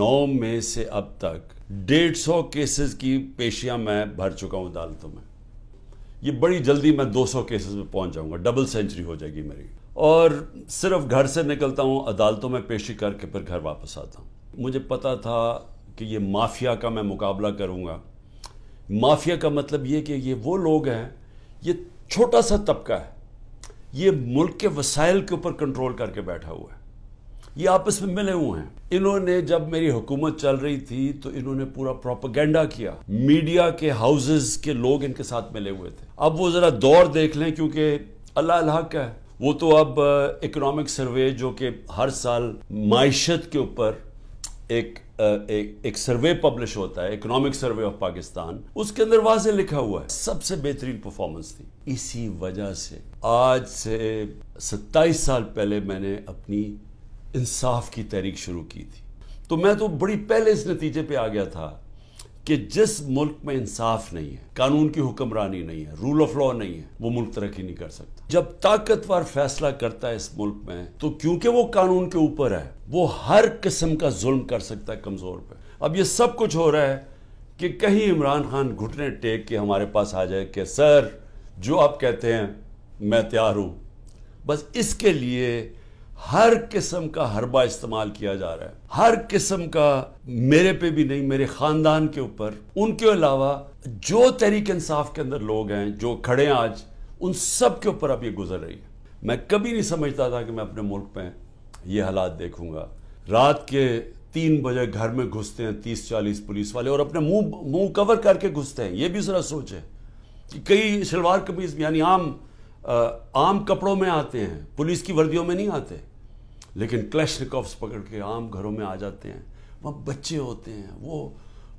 नौ मई से अब तक डेढ़ सौ केसेस की पेशियां मैं भर चुका हूं अदालतों में ये बड़ी जल्दी मैं 200 केसेस में पहुंच जाऊंगा डबल सेंचुरी हो जाएगी मेरी और सिर्फ घर से निकलता हूं अदालतों में पेशी करके फिर घर वापस आता हूं मुझे पता था कि ये माफिया का मैं मुकाबला करूंगा माफिया का मतलब ये कि ये वो लोग हैं ये छोटा सा तबका है ये मुल्क के वसाइल के ऊपर कंट्रोल करके बैठा हुआ है ये आपस में मिले हुए हैं इन्होंने जब मेरी हुकूमत चल रही थी तो इन्होंने पूरा प्रोपागेंडा किया मीडिया के हाउसेस के लोग इनके साथ मिले हुए थे अब वो ज़रा दौर देख लें क्योंकि अल्लाह अल्लाह का है वो तो अब इकोनॉमिक uh, सर्वे जो कि हर साल मीशत के ऊपर एक uh, एक, एक सर्वे पब्लिश होता है इकोनॉमिक सर्वे ऑफ पाकिस्तान उसके अंदर वाजे लिखा हुआ है सबसे बेहतरीन परफॉर्मेंस थी इसी वजह से आज से 27 साल पहले मैंने अपनी इंसाफ की तहरीक शुरू की थी तो मैं तो बड़ी पहले इस नतीजे पे आ गया था कि जिस मुल्क में इंसाफ नहीं है कानून की हुक्मरानी नहीं है रूल ऑफ लॉ नहीं है वो मुल्क तरक्की नहीं कर सकता जब ताकतवर फैसला करता है इस मुल्क में तो क्योंकि वो कानून के ऊपर है वो हर किस्म का जुल्म कर सकता है कमजोर पर अब ये सब कुछ हो रहा है कि कहीं इमरान खान घुटने टेक के हमारे पास आ जाए कि सर जो आप कहते हैं मैं तैयार हूं बस इसके लिए हर किस्म का हरबा इस्तेमाल किया जा रहा है हर किस्म का मेरे पे भी नहीं मेरे खानदान के ऊपर उनके अलावा जो तहरीक इंसाफ के अंदर लोग हैं जो खड़े हैं आज उन सब के ऊपर अब ये गुजर रही है मैं कभी नहीं समझता था कि मैं अपने मुल्क में ये हालात देखूंगा रात के तीन बजे घर में घुसते हैं तीस चालीस पुलिस वाले और अपने मुंह मुंह कवर करके घुसते हैं ये भी जरा सोच है कि कई शलवार कमीज यानी आम आ, आम कपड़ों में आते हैं पुलिस की वर्दियों में नहीं आते लेकिन क्लैशनिकॉफ्स पकड़ के आम घरों में आ जाते हैं वहाँ बच्चे होते हैं वो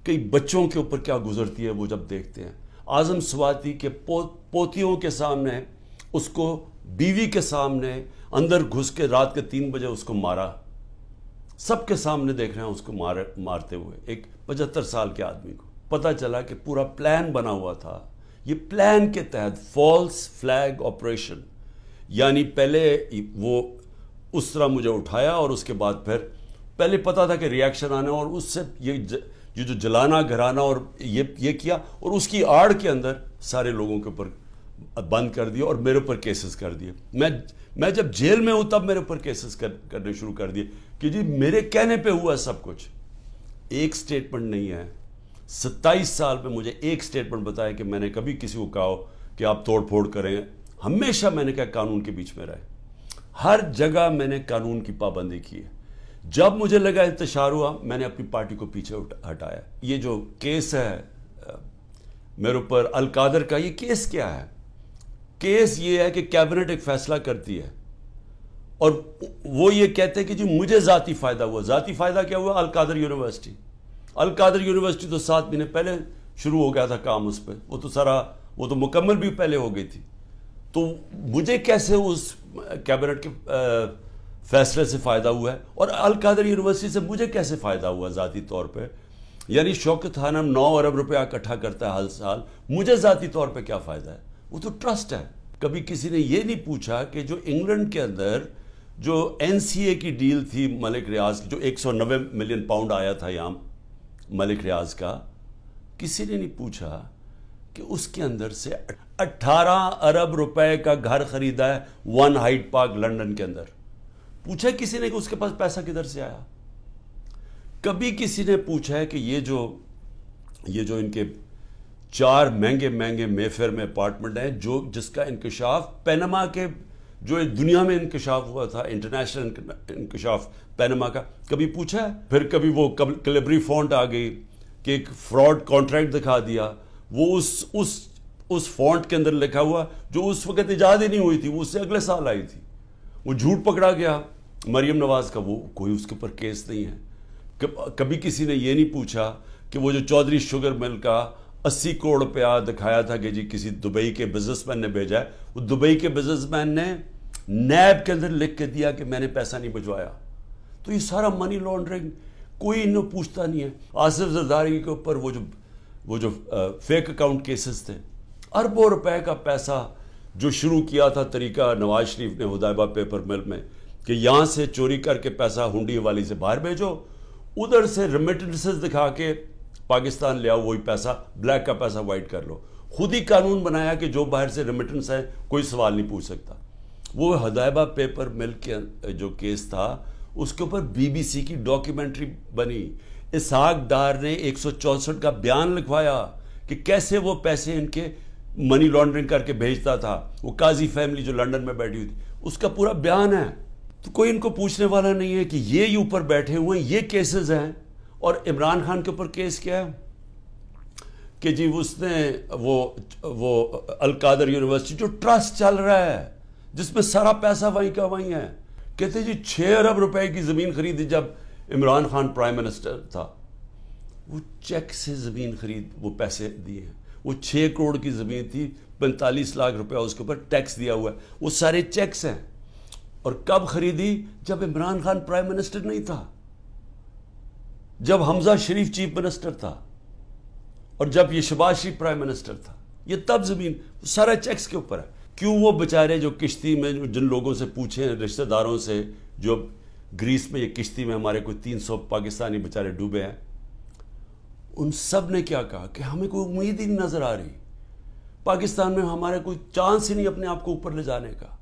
कई बच्चों के ऊपर क्या गुजरती है वो जब देखते हैं आज़म स्वाति के पो, पोतियों के सामने उसको बीवी के सामने अंदर घुस के रात के तीन बजे उसको मारा सबके सामने देख रहे हैं उसको मार मारते हुए एक पचहत्तर साल के आदमी को पता चला कि पूरा प्लान बना हुआ था ये प्लान के तहत फॉल्स फ्लैग ऑपरेशन यानी पहले वो उस तरह मुझे उठाया और उसके बाद फिर पहले पता था कि रिएक्शन आना और उससे ये ज, ये जो जलाना घराना और ये ये किया और उसकी आड़ के अंदर सारे लोगों के ऊपर बंद कर दिया और मेरे ऊपर केसेस कर दिए मैं मैं जब जेल में हूँ तब मेरे ऊपर केसेस कर, करने शुरू कर दिए कि जी मेरे कहने पे हुआ सब कुछ एक स्टेटमेंट नहीं है सत्ताईस साल में मुझे एक स्टेटमेंट बताया कि मैंने कभी किसी को कहा कि आप तोड़ फोड़ करें हमेशा मैंने कहा कानून के बीच में रहे हर जगह मैंने कानून की पाबंदी की है जब मुझे लगा इंतशार हुआ मैंने अपनी पार्टी को पीछे हटाया ये जो केस है मेरे ऊपर अलकादर का ये केस क्या है केस ये है कि कैबिनेट एक फैसला करती है और वो ये कहते हैं कि जी मुझे जाति फ़ायदा हुआ जाति फ़ायदा क्या हुआ अलकादर यूनिवर्सिटी अलकादर यूनिवर्सिटी तो सात महीने पहले शुरू हो गया था काम उस पर वो तो सारा वो तो मुकम्मल भी पहले हो गई थी तो मुझे कैसे उस कैबिनेट के फैसले से फ़ायदा हुआ है और अलकादर यूनिवर्सिटी से मुझे कैसे फ़ायदा हुआ ज़ाती तौर पर यानी शौकत थानम नौ अरब रुपया इकट्ठा करता है हर साल मुझे ज़ाती तौर पर क्या फ़ायदा है वो तो ट्रस्ट है कभी किसी ने ये नहीं पूछा कि जो इंग्लैंड के अंदर जो एन की डील थी मलिक रियाज जो एक मिलियन पाउंड आया था यहाँ मलिक रियाज का किसी ने नहीं पूछा कि उसके अंदर से 18 अरब रुपए का घर खरीदा है वन हाइट पार्क लंदन के अंदर पूछा किसी ने कि उसके पास पैसा किधर से आया कभी किसी ने पूछा है कि ये जो ये जो इनके चार महंगे महंगे मेफेयर में अपार्टमेंट हैं जो जिसका इंकशाफ पैनमा के जो दुनिया में इंकशाफ हुआ था इंटरनेशनल इंकशाफ पैनमा का कभी पूछा है फिर कभी वो कलेबरी फॉन्ट आ गई कि एक फ्रॉड कॉन्ट्रैक्ट दिखा दिया वो उस उस उस फॉन्ट के अंदर लिखा हुआ जो उस वक्त ईजाद ही नहीं हुई थी वो उससे अगले साल आई थी वो झूठ पकड़ा गया मरियम नवाज का वो कोई उसके ऊपर केस नहीं है कभी किसी ने ये नहीं पूछा कि वो जो चौधरी शुगर मिल का अस्सी करोड़ रुपया दिखाया था कि जी किसी दुबई के बिजनेसमैन ने भेजा है वो दुबई के बिजनेसमैन ने नैब के अंदर लिख के दिया कि मैंने पैसा नहीं भिजवाया तो ये सारा मनी लॉन्ड्रिंग कोई इन्हें पूछता नहीं है आसिफ जरदारी के ऊपर वो जो वो जो फेक अकाउंट केसेस थे अरबों रुपए का पैसा जो शुरू किया था तरीका नवाज शरीफ ने हदायबा पेपर मिल में कि यहाँ से चोरी करके पैसा हुंडी वाली से बाहर भेजो उधर से रेमिटेंसेस दिखा के पाकिस्तान ले आओ वही पैसा ब्लैक का पैसा वाइट कर लो खुद ही कानून बनाया कि जो बाहर से रिमिटेंस है कोई सवाल नहीं पूछ सकता वो हदायबा पेपर मिल के जो केस था उसके ऊपर बीबीसी की डॉक्यूमेंट्री बनी इसहाक डार ने एक का बयान लिखवाया कि कैसे वो पैसे इनके मनी लॉन्ड्रिंग करके भेजता था वो काजी फैमिली जो लंदन में बैठी हुई थी उसका पूरा बयान है तो कोई इनको पूछने वाला नहीं है कि ये ये ऊपर बैठे हुए हैं ये केसेस हैं और इमरान खान के ऊपर केस क्या है कि जी उसने वो वो अलकादर यूनिवर्सिटी जो ट्रस्ट चल रहा है जिसमें सारा पैसा वहीं का वहीं है कहते जी छः अरब रुपए की ज़मीन खरीदी जब इमरान खान प्राइम मिनिस्टर था वो चेक से ज़मीन खरीद वो पैसे दिए हैं वो छः करोड़ की ज़मीन थी पैंतालीस लाख रुपया उसके ऊपर टैक्स दिया हुआ है वो सारे चेक्स हैं और कब खरीदी जब इमरान खान प्राइम मिनिस्टर नहीं था जब हमजा शरीफ चीफ मिनिस्टर था और जब ये शबाज शरीफ प्राइम मिनिस्टर था ये तब ज़मीन सारा चेक्स के ऊपर है क्यों वो बेचारे जो किश्ती में जिन लोगों से पूछे हैं रिश्तेदारों से जो ग्रीस में ये किश्ती में हमारे कोई 300 पाकिस्तानी बेचारे डूबे हैं उन सब ने क्या कहा कि हमें कोई उम्मीद ही नहीं नज़र आ रही पाकिस्तान में हमारे कोई चांस ही नहीं अपने आप को ऊपर ले जाने का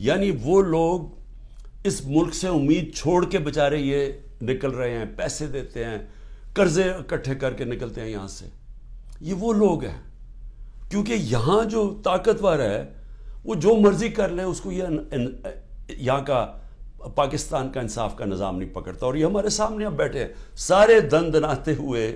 यानी वो लोग इस मुल्क से उम्मीद छोड़ के बेचारे ये निकल रहे हैं पैसे देते हैं कर्जे इकट्ठे करके निकलते हैं यहां से ये वो लोग हैं क्योंकि यहां जो ताकतवर है वो जो मर्जी कर ले उसको यह यहां का पाकिस्तान का इंसाफ का निज़ाम नहीं पकड़ता और ये हमारे सामने अब बैठे हैं सारे दंद दनाते हुए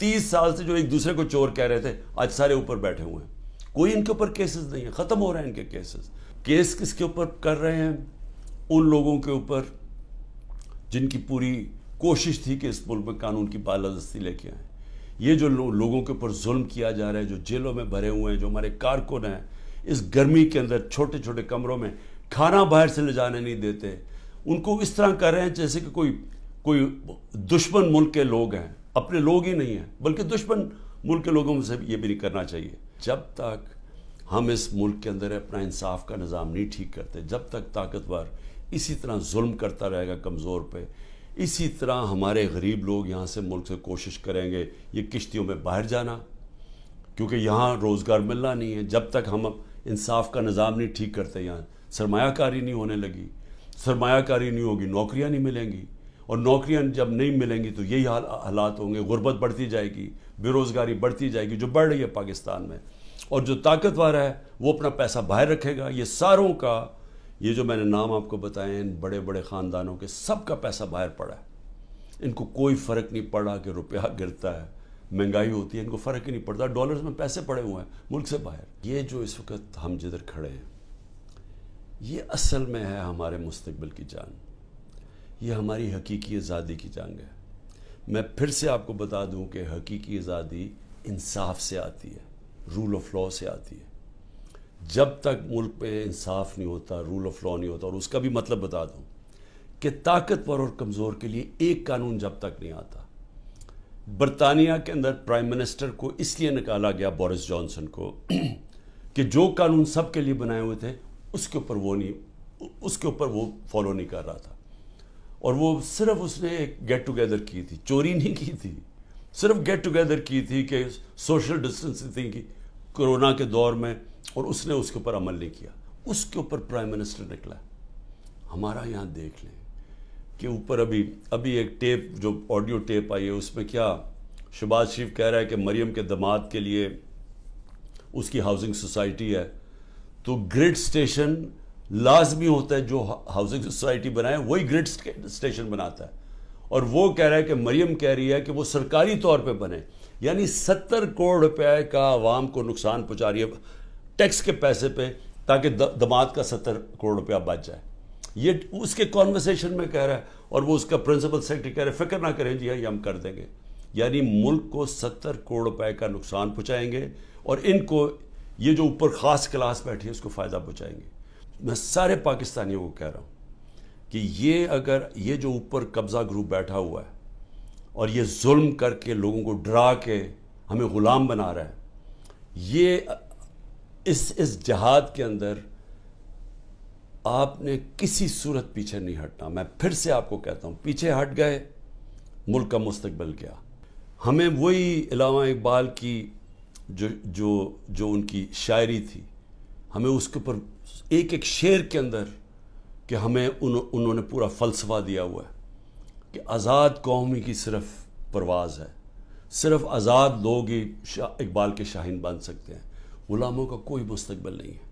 तीस साल से जो एक दूसरे को चोर कह रहे थे आज सारे ऊपर बैठे हुए हैं कोई इनके ऊपर केसेस नहीं है ख़त्म हो रहे हैं इनके केसेस केस किसके ऊपर कर रहे हैं उन लोगों के ऊपर जिनकी पूरी कोशिश थी कि इस मुल्क में कानून की बालादस्ती लेके आए ये जो लो, लोगों के ऊपर जुल्म किया जा रहा है जो जेलों में भरे हुए हैं जो हमारे कारकुन हैं इस गर्मी के अंदर छोटे छोटे कमरों में खाना बाहर से ले जाने नहीं देते उनको इस तरह कर रहे हैं जैसे कि कोई कोई दुश्मन मुल्क के लोग हैं अपने लोग ही नहीं हैं बल्कि दुश्मन मुल्क के लोगों से ये भी नहीं करना चाहिए जब तक हम इस मुल्क के अंदर अपना इंसाफ का निज़ाम नहीं ठीक करते जब तक ताकतवर इसी तरह जुल्म करता रहेगा कमज़ोर पे इसी तरह हमारे गरीब लोग यहाँ से मुल्क से कोशिश करेंगे ये किश्तियों में बाहर जाना क्योंकि यहाँ रोज़गार मिलना नहीं है जब तक हम इंसाफ का निज़ाम नहीं ठीक करते यहाँ सरमाकारी नहीं होने लगी सरमाकारी नहीं होगी नौकरियाँ नहीं मिलेंगी और नौकरियां जब नहीं मिलेंगी तो यही हालात होंगे गुर्बत बढ़ती जाएगी बेरोज़गारी बढ़ती जाएगी जो बढ़ रही है पाकिस्तान में और जो ताकतवर है वो अपना पैसा बाहर रखेगा ये सारों का ये जो मैंने नाम आपको बताए इन बड़े बड़े ख़ानदानों के सब का पैसा बाहर पड़ा है इनको कोई फ़र्क नहीं पड़ा कि रुपया गिरता है महंगाई होती है इनको फ़र्क ही नहीं पड़ता डॉलर्स में पैसे पड़े हुए हैं मुल्क से बाहर ये जो इस वक्त हम जिधर खड़े हैं ये असल में है हमारे मुस्तबिल की जान ये हमारी हकीकी आज़ादी की जंग है मैं फिर से आपको बता दूं कि हकीकी आज़ादी इंसाफ से आती है रूल ऑफ लॉ से आती है जब तक मुल्क पे इंसाफ नहीं होता रूल ऑफ लॉ नहीं होता और उसका भी मतलब बता दूं कि ताकतवर और कमज़ोर के लिए एक कानून जब तक नहीं आता बरतानिया के अंदर प्राइम मिनिस्टर को इसलिए निकाला गया बोरिस जॉनसन को कि जो कानून सबके लिए बनाए हुए थे उसके ऊपर वो नहीं उसके ऊपर वो फॉलो नहीं कर रहा था और वो सिर्फ उसने एक गेट टुगेदर की थी चोरी नहीं की थी सिर्फ गेट टुगेदर की थी कि सोशल डिस्टेंसिंग की कोरोना के दौर में और उसने उसके ऊपर अमल नहीं किया उसके ऊपर प्राइम मिनिस्टर निकला हमारा यहाँ देख लें कि ऊपर अभी अभी एक टेप जो ऑडियो टेप आई है उसमें क्या शहबाज शरीफ कह रहा है कि मरियम के दमाद के लिए उसकी हाउसिंग सोसाइटी है तो ग्रिड स्टेशन लाजमी होता है जो हाउसिंग सोसाइटी बनाए वही ग्रिड स्टेशन बनाता है और वो कह रहा है कि मरियम कह रही है कि वो सरकारी तौर पे बने यानी सत्तर करोड़ रुपए का आवाम को नुकसान पहुंचा रही है टैक्स के पैसे पे ताकि दमाद का सत्तर करोड़ रुपया बच जाए ये उसके कॉन्वर्सेशन में कह रहा है और वो उसका प्रिंसिपल सेक्रेटरी कह रहे हैं फिक्र ना करें जी हाँ ये हम कर देंगे यानी मुल्क को सत्तर करोड़ रुपए का नुकसान पहुँचाएंगे और इनको ये जो ऊपर ख़ास क्लास बैठी है उसको फ़ायदा पहुँचाएंगे मैं सारे पाकिस्तानियों को कह रहा हूँ कि ये अगर ये जो ऊपर कब्ज़ा ग्रुप बैठा हुआ है और ये जुल्म करके लोगों को डरा के हमें ग़ुलाम बना रहा है ये इस इस जहाद के अंदर आपने किसी सूरत पीछे नहीं हटना मैं फिर से आपको कहता हूँ पीछे हट गए मुल्क का मुस्तबल गया हमें वही इलामा इकबाल की जो जो जो उनकी शायरी थी हमें उसके ऊपर एक एक शेर के अंदर कि हमें उन, उन्होंने पूरा फलसफा दिया हुआ है कि आज़ाद कौम की सिर्फ परवाज़ है सिर्फ आज़ाद लोग ही इकबाल के शाहीन बन सकते हैं ग़ुलामों का कोई मुस्तबल नहीं है